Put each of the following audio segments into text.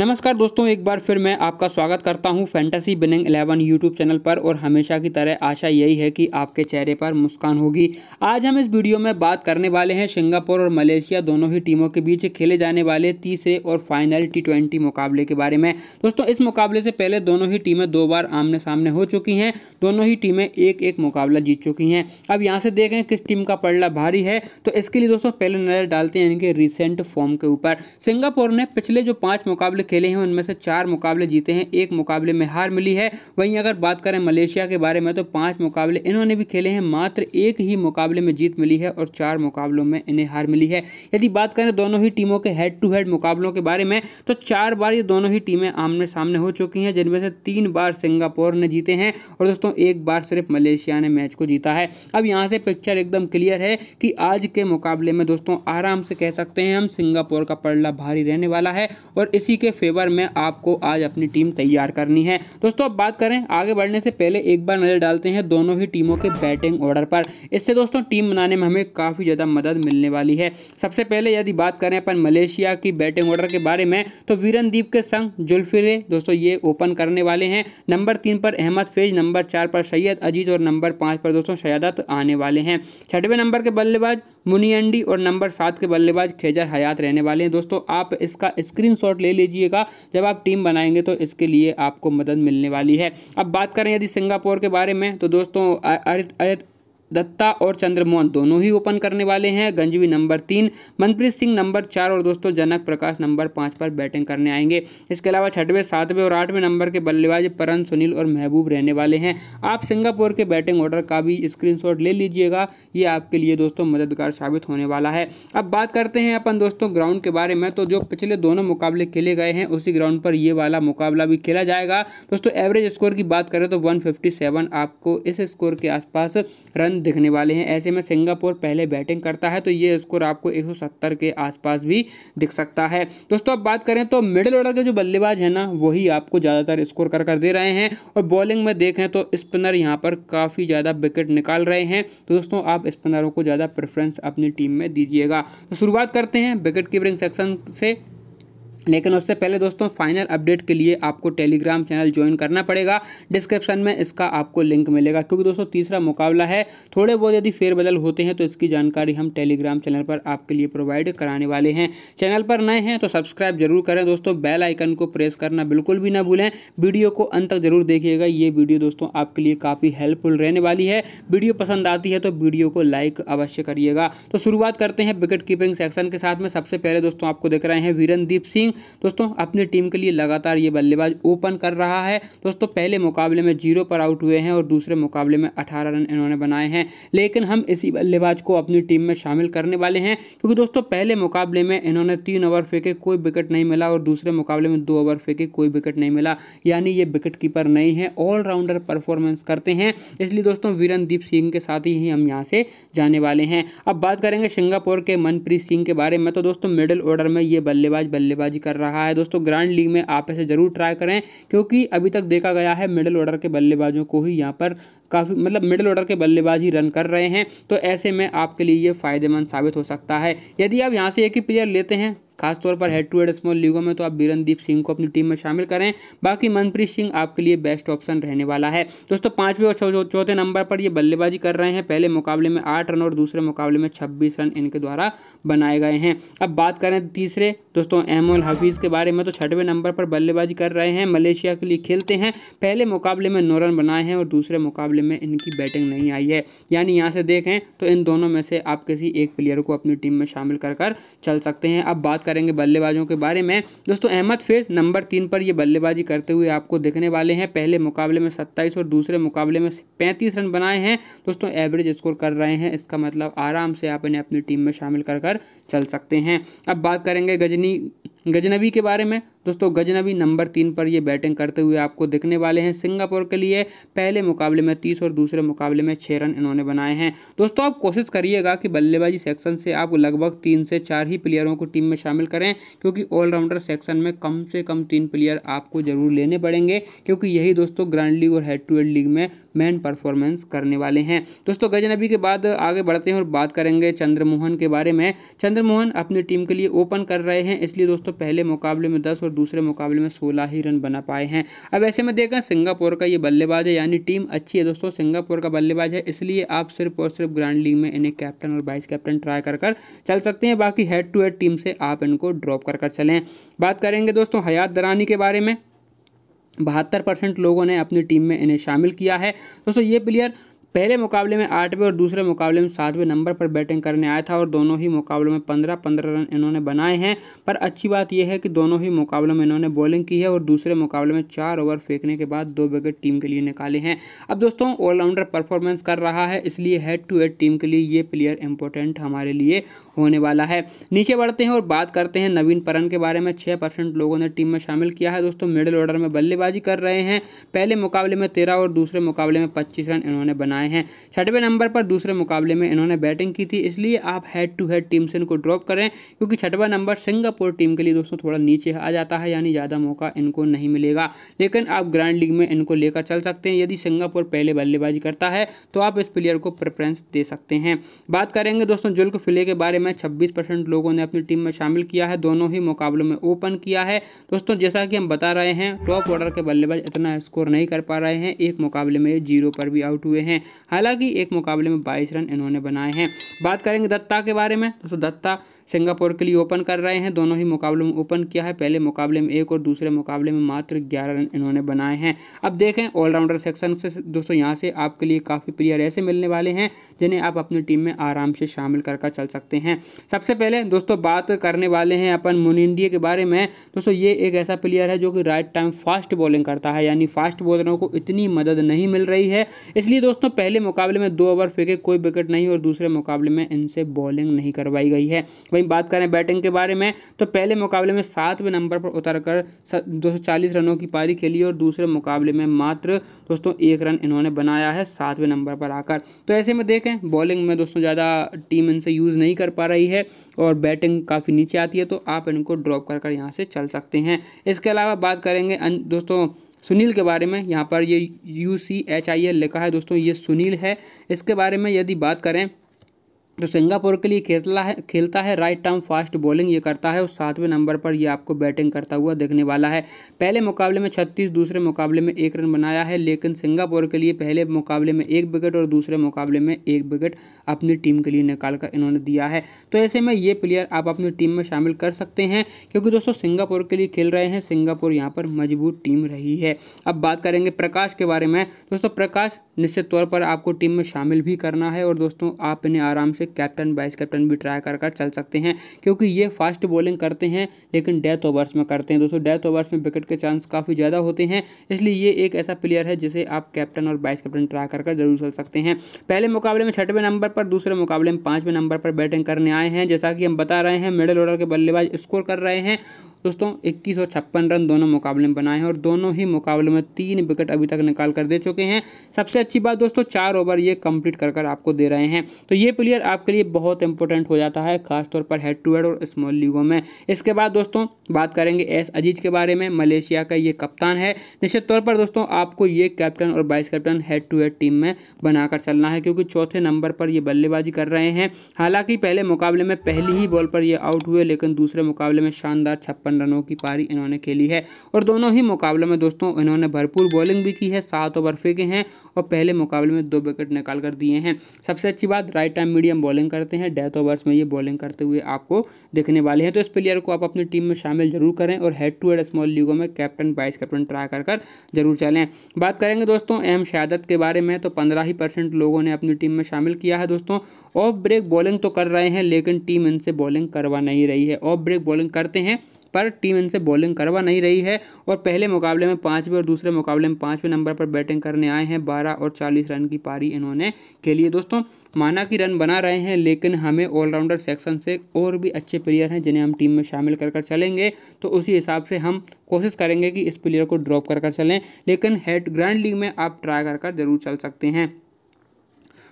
नमस्कार दोस्तों एक बार फिर मैं आपका स्वागत करता हूं फैंटेसी बिनिंग 11 यूट्यूब चैनल पर और हमेशा की तरह आशा यही है कि आपके चेहरे पर मुस्कान होगी आज हम इस वीडियो में बात करने वाले हैं सिंगापुर और मलेशिया दोनों ही टीमों के बीच खेले जाने वाले तीसरे और फाइनल टी मुकाबले के बारे में दोस्तों इस मुकाबले से पहले दोनों ही टीमें दो बार आमने सामने हो चुकी हैं दोनों ही टीमें एक एक मुकाबला जीत चुकी हैं अब यहाँ से देखें किस टीम का पड़ला भारी है तो इसके लिए दोस्तों पहले नज़र डालते हैं इनके रिसेंट फॉर्म के ऊपर सिंगापुर ने पिछले जो पाँच मुकाबले खेले हैं उनमें से चार मुकाबले जीते हैं एक मुकाबले में हार मिली है वहीं अगर बात करें मलेशिया के बारे में तो पाँच मुकाबले इन्होंने भी खेले हैं मात्र एक ही मुकाबले में जीत मिली है और चार मुकाबलों में इन्हें हार मिली है यदि बात करें दोनों ही टीमों के हेड टू हेड मुकाबलों के बारे में तो चार बार ये दोनों ही टीमें आमने सामने हो चुकी हैं जिनमें से तीन बार सिंगापुर ने जीते हैं और दोस्तों एक बार सिर्फ मलेशिया ने मैच को जीता है अब यहाँ से पिक्चर एकदम क्लियर है कि आज के मुकाबले में दोस्तों आराम से कह सकते हैं हम सिंगापुर का पड़ला भारी रहने वाला है और इसी के फेवर में आपको आज अपनी टीम तैयार करनी है दोस्तों अब बात करें आगे बढ़ने से पहले एक बार नज़र डालते हैं दोनों ही टीमों के बैटिंग ऑर्डर पर इससे दोस्तों टीम बनाने में हमें काफ़ी ज़्यादा मदद मिलने वाली है सबसे पहले यदि बात करें अपन मलेशिया की बैटिंग ऑर्डर के बारे में तो वीरनदीप के संग जुल्फिले दोस्तों ये ओपन करने वाले हैं नंबर तीन पर अहमद फेज नंबर चार पर सैयद अजीज़ और नंबर पांच पर दोस्तों शयादत आने वाले हैं छठवें नंबर के बल्लेबाज मुनियंडी और नंबर सात के बल्लेबाज खेजर हयात रहने वाले हैं दोस्तों आप इसका स्क्रीन ले लीजिएगा जब आप टीम बनाएंगे तो इसके लिए आपको मदद मिलने वाली है अब बात करें यदि सिंगापुर के बारे में तो दोस्तों दत्ता और चंद्रमोहन दोनों ही ओपन करने वाले हैं गंजवी नंबर तीन मनप्रीत सिंह नंबर चार और दोस्तों जनक प्रकाश नंबर पाँच पर बैटिंग करने आएंगे इसके अलावा छठवें सातवें और आठवें नंबर के बल्लेबाज परन सुनील और महबूब रहने वाले हैं आप सिंगापुर के बैटिंग ऑर्डर का भी स्क्रीनशॉट ले लीजिएगा ये आपके लिए दोस्तों मददगार साबित होने वाला है अब बात करते हैं अपन दोस्तों ग्राउंड के बारे में तो जो पिछले दोनों मुकाबले खेले गए हैं उसी ग्राउंड पर ये वाला मुकाबला भी खेला जाएगा दोस्तों एवरेज स्कोर की बात करें तो वन आपको इस स्कोर के आसपास रन दिखने वाले हैं ऐसे में सिंगापुर पहले बैटिंग करता है तो ये स्कोर आपको 170 के आसपास भी दिख सकता है दोस्तों अब बात करें तो मिडिल ऑर्डर के जो बल्लेबाज है ना वही आपको ज़्यादातर स्कोर कर कर दे रहे हैं और बॉलिंग में देखें तो स्पिनर यहाँ पर काफ़ी ज़्यादा विकेट निकाल रहे हैं तो दोस्तों आप स्पिनरों को ज़्यादा प्रेफरेंस अपनी टीम में दीजिएगा तो शुरुआत करते हैं विकेट कीपरिंग सेक्शन से लेकिन उससे पहले दोस्तों फाइनल अपडेट के लिए आपको टेलीग्राम चैनल ज्वाइन करना पड़ेगा डिस्क्रिप्शन में इसका आपको लिंक मिलेगा क्योंकि दोस्तों तीसरा मुकाबला है थोड़े बहुत यदि फेरबदल होते हैं तो इसकी जानकारी हम टेलीग्राम चैनल पर आपके लिए प्रोवाइड कराने वाले हैं चैनल पर नए हैं तो सब्सक्राइब जरूर करें दोस्तों बेल आइकन को प्रेस करना बिल्कुल भी ना भूलें वीडियो को अंत तक जरूर देखिएगा ये वीडियो दोस्तों आपके लिए काफ़ी हेल्पफुल रहने वाली है वीडियो पसंद आती है तो वीडियो को लाइक अवश्य करिएगा तो शुरुआत करते हैं विकेट कीपिंग सेक्शन के साथ में सबसे पहले दोस्तों आपको देख रहे हैं वीरनदीप सिंह दोस्तों अपनी टीम के लिए लगातार ये बल्लेबाज ओपन कर रहा है दोस्तों पहले मुकाबले में जीरो पर आउट हुए हैं और दूसरे मुकाबले में अठारह रन इन्होंने बनाए हैं लेकिन हम इसी बल्लेबाज को अपनी टीम में शामिल करने वाले हैं क्योंकि दोस्तों पहले मुकाबले में इन्होंने तीन ओवर फेंके कोई विकेट नहीं मिला और दूसरे मुकाबले में दो ओवर फेंके कोई विकेट नहीं मिला यानी ये विकेट कीपर नहीं है ऑलराउंडर परफॉर्मेंस करते हैं इसलिए दोस्तों वीरनदीप सिंह के साथ ही हम यहाँ से जाने वाले हैं अब बात करेंगे सिंगापुर के मनप्रीत सिंह के बारे में तो दोस्तों मिडिल ऑर्डर में ये बल्लेबाज बल्लेबाजी कर रहा है दोस्तों ग्रैंड लीग में आप ऐसे ज़रूर ट्राई करें क्योंकि अभी तक देखा गया है मिडिल ऑर्डर के बल्लेबाजों को ही यहाँ पर काफ़ी मतलब मिडिल ऑर्डर के बल्लेबाज ही रन कर रहे हैं तो ऐसे में आपके लिए ये फ़ायदेमंद साबित हो सकता है यदि आप यहाँ से एक ही प्लेयर लेते हैं खासतौर पर हेड टू हेड स्मॉल लीगों में तो आप बिरनदीप सिंह को अपनी टीम में शामिल करें बाकी मनप्रीत सिंह आपके लिए बेस्ट ऑप्शन रहने वाला है दोस्तों पांचवें और चौथे नंबर पर ये बल्लेबाजी कर रहे हैं पहले मुकाबले में आठ रन और दूसरे मुकाबले में छब्बीस रन इनके द्वारा बनाए गए हैं अब बात करें तीसरे दोस्तों अहमल हफीज़ के बारे में तो छठवें नंबर पर बल्लेबाजी कर रहे हैं मलेशिया के लिए खेलते हैं पहले मुकाबले में नौ रन बनाए हैं और दूसरे मुकाबले में इनकी बैटिंग नहीं आई है यानी यहाँ से देखें तो इन दोनों में से आप किसी एक प्लेयर को अपनी टीम में शामिल कर कर चल सकते हैं अब बात करेंगे बल्लेबाजों के बारे में दोस्तों अहमद फेज नंबर तीन पर ये बल्लेबाजी करते हुए आपको देखने वाले हैं पहले मुकाबले में सत्ताईस और दूसरे मुकाबले में पैंतीस रन बनाए हैं दोस्तों एवरेज स्कोर कर रहे हैं इसका मतलब आराम से आप इन्हें अपनी टीम में शामिल कर कर चल सकते हैं अब बात करेंगे गजनी गजनबी के बारे में दोस्तों गजनबी नंबर तीन पर ये बैटिंग करते हुए आपको दिखने वाले हैं सिंगापुर के लिए पहले मुकाबले में तीस और दूसरे मुकाबले में छः रन इन्होंने बनाए हैं दोस्तों आप कोशिश करिएगा कि बल्लेबाजी सेक्शन से आप लगभग तीन से चार ही प्लेयरों को टीम में शामिल करें क्योंकि ऑलराउंडर सेक्शन में कम से कम तीन प्लेयर आपको जरूर लेने पड़ेंगे क्योंकि यही दोस्तों ग्रैंड लीग और हेड टू हेड लीग में मैन परफॉर्मेंस करने वाले हैं दोस्तों गजनबी के बाद आगे बढ़ते हैं और बात करेंगे चंद्रमोहन के बारे में चंद्रमोहन अपनी टीम के लिए ओपन कर रहे हैं इसलिए दोस्तों पहले मुकाबले में दस और दूसरे मुकाबले में सोलह ही रन बना पाए हैं अब ऐसे में देखें सिंगापुर का ये बल्लेबाज है यानी टीम अच्छी है दोस्तों सिंगापुर का बल्लेबाज है इसलिए आप सिर्फ और सिर्फ ग्रैंड लीग में इन्हें कैप्टन और वाइस कैप्टन ट्राई कर कर चल सकते हैं बाकी हेड टू हेड टीम से आप इनको ड्रॉप कर कर चलें बात करेंगे दोस्तों हयात दरानी के बारे में बहत्तर परसेंट लोगों ने अपनी टीम में इन्हें शामिल किया है दोस्तों ये प्लेयर पहले मुकाबले में आठवें और दूसरे मुकाबले में सातवें नंबर पर बैटिंग करने आया था और दोनों ही मुकाबलों में पंद्रह पंद्रह रन इन्होंने बनाए हैं पर अच्छी बात यह है कि दोनों ही मुकाबलों में इन्होंने बॉलिंग की है और दूसरे मुकाबले में चार ओवर फेंकने के बाद दो विकेट टीम के लिए निकाले हैं अब दोस्तों ऑलराउंडर परफॉर्मेंस कर रहा है इसलिए हेड टू हेड टीम के लिए ये प्लेयर इंपॉर्टेंट हमारे लिए होने वाला है नीचे बढ़ते हैं और बात करते हैं नवीन परन के बारे में छः परसेंट लोगों ने टीम में शामिल किया है दोस्तों मिडिल ऑर्डर में बल्लेबाजी कर रहे हैं पहले मुकाबले में तेरह और दूसरे मुकाबले में पच्चीस रन इन्होंने बनाए हैं छठवें नंबर पर दूसरे मुकाबले में इन्होंने बैटिंग की थी इसलिए आप हेड टू हेड टीम से इनको ड्रॉप करें क्योंकि छठवा नंबर सिंगापुर टीम के लिए दोस्तों थोड़ा नीचे आ जाता है यानी ज़्यादा मौका इनको नहीं मिलेगा लेकिन आप ग्रैंड लीग में इनको लेकर चल सकते हैं यदि सिंगापुर पहले बल्लेबाजी करता है तो आप इस प्लेयर को प्रेफरेंस दे सकते हैं बात करेंगे दोस्तों जुल्क फिले के बारे में में 26 परसेंट लोगों ने अपनी टीम में शामिल किया है दोनों ही मुकाबलों में ओपन किया है दोस्तों जैसा कि हम बता रहे हैं टॉप ऑर्डर के बल्लेबाज इतना स्कोर नहीं कर पा रहे हैं एक मुकाबले में जीरो पर भी आउट हुए हैं हालांकि एक मुकाबले में बाईस रन इन्होंने बनाए हैं बात करेंगे दत्ता के बारे में दोस्तों दत्ता सिंगापुर के लिए ओपन कर रहे हैं दोनों ही मुकाबलों में ओपन किया है पहले मुकाबले में एक और दूसरे मुकाबले में मात्र ग्यारह रन इन्होंने बनाए हैं अब देखें ऑलराउंडर सेक्शन से दोस्तों यहाँ से आपके लिए काफ़ी प्लेयर ऐसे मिलने वाले हैं जिन्हें आप अपनी टीम में आराम से शामिल कर कर चल सकते हैं सबसे पहले दोस्तों बात करने वाले हैं अपन मुनिंडिया के बारे में दोस्तों ये एक ऐसा प्लेयर है जो कि राइट टाइम फास्ट बॉलिंग करता है यानी फास्ट बॉलरों को इतनी मदद नहीं मिल रही है इसलिए दोस्तों पहले मुकाबले में दो ओवर फेंके कोई विकेट नहीं और दूसरे मुकाबले में इनसे बॉलिंग नहीं करवाई गई है वहीं बात करें बैटिंग के बारे में तो पहले मुकाबले में सातवें नंबर पर उतर कर दो रनों की पारी खेली और दूसरे मुकाबले में मात्र दोस्तों एक रन इन्होंने बनाया है सातवें नंबर पर आकर तो ऐसे में देखें बॉलिंग में दोस्तों ज़्यादा टीम इनसे यूज़ नहीं कर पा रही है और बैटिंग काफ़ी नीचे आती है तो आप इनको ड्रॉप कर कर यहाँ से चल सकते हैं इसके अलावा बात करेंगे दोस्तों सुनील के बारे में यहाँ पर ये U C H I L लिखा है दोस्तों ये सुनील है इसके बारे में यदि बात करें तो सिंगापुर के लिए खेलता है खेलता है राइट टर्म फास्ट बॉलिंग ये करता है और सातवें नंबर पर ये आपको बैटिंग करता हुआ देखने वाला है पहले मुकाबले में छत्तीस दूसरे मुकाबले में एक रन बनाया है लेकिन सिंगापुर के लिए पहले मुकाबले में एक विकेट और दूसरे मुकाबले में एक विकेट अपनी टीम के लिए निकाल कर इन्होंने दिया है तो ऐसे में ये प्लेयर आप अपनी टीम में शामिल कर सकते हैं क्योंकि दोस्तों सिंगापुर के लिए खेल रहे हैं सिंगापुर यहाँ पर मजबूत टीम रही है अब बात करेंगे प्रकाश के बारे में दोस्तों प्रकाश निश्चित तौर पर आपको टीम में शामिल भी करना है और दोस्तों आप इन्हें आराम से कैप्टन वाइस कैप्टन भी ट्राई कर कर चल सकते हैं क्योंकि ये फास्ट बॉलिंग करते हैं लेकिन डेथ ओवर्स में करते हैं दोस्तों डेथ ओवर्स में विकेट के चांस काफ़ी ज़्यादा होते हैं इसलिए ये एक ऐसा प्लेयर है जिसे आप कैप्टन और वाइस कैप्टन ट्राई कर कर जरूर चल सकते हैं पहले मुकाबले में छठवें नंबर पर दूसरे मुकाबले में पाँचवें नंबर पर बैटिंग करने आए हैं जैसा कि हम बता रहे हैं मिडल ऑर्डर के बल्लेबाज स्कोर कर रहे हैं दोस्तों इक्कीस और छप्पन रन दोनों मुकाबले में बनाए हैं और दोनों ही मुकाबले में तीन विकेट अभी तक निकाल कर दे चुके हैं सबसे अच्छी बात दोस्तों चार ओवर ये कंप्लीट कर आपको दे रहे हैं तो ये प्लेयर आपके लिए बहुत इंपॉर्टेंट हो जाता है खासतौर पर हेड टू हेड और स्मॉल लीगों में इसके बाद दोस्तों बात करेंगे एस अजीज के बारे में मलेशिया का ये कप्तान है निश्चित तौर पर दोस्तों आपको ये कैप्टन और vice captain head to head team में बनाकर चलना है क्योंकि चौथे नंबर पर ये बल्लेबाजी कर रहे हैं हालांकि पहले मुकाबले में पहली ही बॉल पर ये आउट हुए लेकिन दूसरे मुकाबले में शानदार छप्पन रनों की पारी इन्होंने खेली है और दोनों ही मुकाबले में दोस्तों इन्होंने भरपूर बॉलिंग भी की है सात ओवर फेंके हैं और पहले मुकाबले में दो विकेट निकाल कर दिए हैं सबसे अच्छी बात राइट टाइम मीडियम बॉलिंग करते हैं डेथ ओवर्स में ये बॉलिंग करते हुए आपको देखने वाले हैं तो इस प्लेयर को आप अपनी टीम में शामिल जरूर करें और हेड टू हेड स्मॉल लीगों में कैप्टन वाइस कैप्टन ट्राई कर कर जरूर चलें बात करेंगे दोस्तों एम शहादत के बारे में तो पंद्रह ही परसेंट लोगों ने अपनी टीम में शामिल किया है दोस्तों ऑफ ब्रेक बॉलिंग तो कर रहे हैं लेकिन टीम इनसे बॉलिंग करवा नहीं रही है ऑफ ब्रेक बॉलिंग करते हैं पर टीम इनसे बॉलिंग करवा नहीं रही है और पहले मुकाबले में पाँचवें और दूसरे मुकाबले में पाँचवें नंबर पर बैटिंग करने आए हैं बारह और चालीस रन की पारी इन्होंने खेली है दोस्तों माना कि रन बना रहे हैं लेकिन हमें ऑलराउंडर सेक्शन से और भी अच्छे प्लेयर हैं जिन्हें हम टीम में शामिल कर कर चलेंगे तो उसी हिसाब से हम कोशिश करेंगे कि इस प्लेयर को ड्रॉप कर कर चलें लेकिन हेड ग्रैंड लीग में आप ट्राई कर कर जरूर चल सकते हैं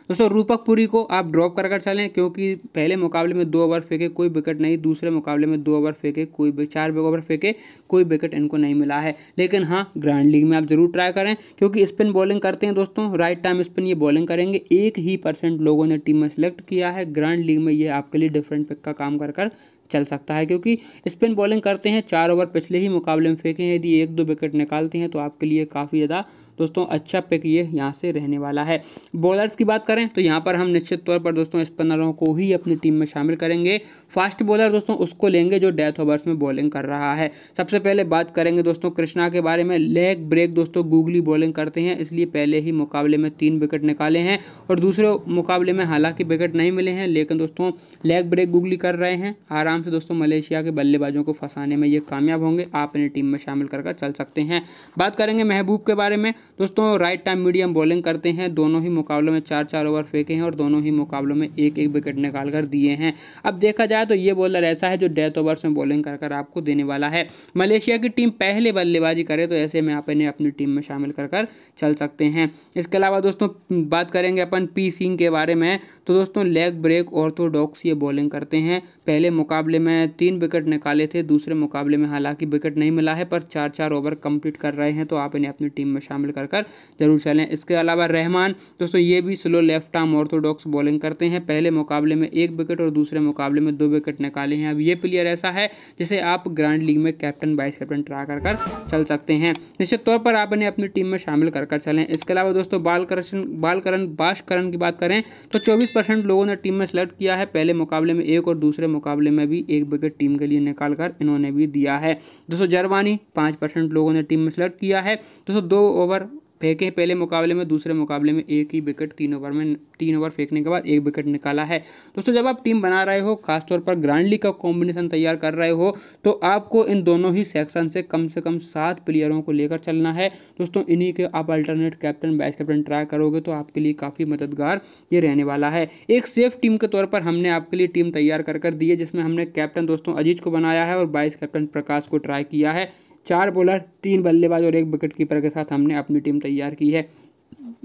दोस्तों रूपक पुरी को आप ड्रॉप कर कर चलें क्योंकि पहले मुकाबले में दो ओवर फेंके कोई विकेट नहीं दूसरे मुकाबले में दो ओवर फेंके कोई चार ओवर फेंके कोई विकेट इनको नहीं मिला है लेकिन हाँ ग्रैंड लीग में आप ज़रूर ट्राई करें क्योंकि स्पिन बॉलिंग करते हैं दोस्तों राइट टाइम स्पिन ये बॉलिंग करेंगे एक ही परसेंट लोगों ने टीम में सेलेक्ट किया है ग्रैंड लीग में ये आपके लिए डिफरेंट पिक का काम कर कर चल सकता है क्योंकि स्पिन बॉलिंग करते हैं चार ओवर पिछले ही मुकाबले में फेंके हैं यदि एक दो विकेट निकालते हैं तो आपके लिए काफ़ी ज़्यादा दोस्तों अच्छा पिक ये यहाँ से रहने वाला है बॉलर्स की बात करें तो यहाँ पर हम निश्चित तौर पर दोस्तों स्पिनरों को ही अपनी टीम में शामिल करेंगे फास्ट बॉलर दोस्तों उसको लेंगे जो डेथ ओवर्स में बॉलिंग कर रहा है सबसे पहले बात करेंगे दोस्तों कृष्णा के बारे में लेग ब्रेक दोस्तों गूगली बॉलिंग करते हैं इसलिए पहले ही मुकाबले में तीन विकेट निकाले हैं और दूसरे मुकाबले में हालांकि विकेट नहीं मिले हैं लेकिन दोस्तों लेग ब्रेक गूगली कर रहे हैं आराम से दोस्तों मलेशिया के बल्लेबाजों को फंसाने में ये कामयाब होंगे आप अपनी टीम में शामिल कर चल सकते हैं बात करेंगे महबूब के बारे में दोस्तों राइट टाइम मीडियम बॉलिंग करते हैं दोनों ही मुकाबलों में चार चार ओवर फेंके हैं और दोनों ही मुकाबलों में एक एक विकेट निकाल कर दिए हैं अब देखा जाए तो ये बॉलर ऐसा है जो डेथ ओवर में बॉलिंग कर कर आपको देने वाला है मलेशिया की टीम पहले बल्लेबाजी करे तो ऐसे में आप इन्हें अपनी टीम में शामिल कर कर चल सकते हैं इसके अलावा दोस्तों बात करेंगे अपन पी सिंह के बारे में तो दोस्तों लेग ब्रेक ऑर्थोडॉक्स ये बॉलिंग करते हैं पहले मुकाबले में तीन विकेट निकाले थे दूसरे मुकाबले में हालांकि विकेट नहीं मिला है पर चार चार ओवर कंप्लीट कर रहे हैं तो आप इन्हें अपनी टीम में शामिल कर कर जरूर चलें इसके अलावा रहमान दोस्तों ये भी slow left arm orthodox bowling करते हैं पहले मुकाबले में एक विकेट और दूसरे मुकाबले में दो विकेट निकाले हैं अब ये प्लेयर ऐसा है जिसे आप ग्रांड लीग में कैप्टन वाइस कैप्टन ट्रा कर कर चल सकते हैं निश्चित तौर पर आप इन्हें अपनी टीम में शामिल कर कर चलें इसके अलावा दोस्तों बालकरण बालकरण बाशकरण की बात करें तो चौबीस लोगों ने टीम में सेलेक्ट किया है पहले मुकाबले में एक और दूसरे मुकाबले में भी एक विकेट टीम के लिए निकाल कर इन्होंने भी दिया है दोस्तों जर्वानी पाँच लोगों ने टीम में सेलेक्ट किया है दोस्तों दो ओवर फेंके पहले मुकाबले में दूसरे मुकाबले में एक ही विकेट तीन ओवर में तीन ओवर फेंकने के बाद एक विकेट निकाला है दोस्तों जब आप टीम बना रहे हो खासतौर पर ग्रांडली का कॉम्बिनेशन तैयार कर रहे हो तो आपको इन दोनों ही सेक्शन से कम से कम सात प्लेयरों को लेकर चलना है दोस्तों इन्हीं के आप alternate captain vice captain try करोगे तो आपके लिए काफ़ी मददगार ये रहने वाला है एक सेफ टीम के तौर पर हमने आपके लिए टीम तैयार कर कर दी है जिसमें हमने कैप्टन दोस्तों अजीज को बनाया है और वाइस कैप्टन प्रकाश को ट्राई किया है चार बॉलर तीन बल्लेबाज और एक विकेट कीपर के साथ हमने अपनी टीम तैयार की है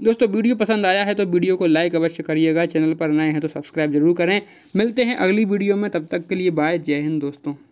दोस्तों वीडियो पसंद आया है तो वीडियो को लाइक अवश्य करिएगा चैनल पर नए हैं तो सब्सक्राइब जरूर करें मिलते हैं अगली वीडियो में तब तक के लिए बाय जय हिंद दोस्तों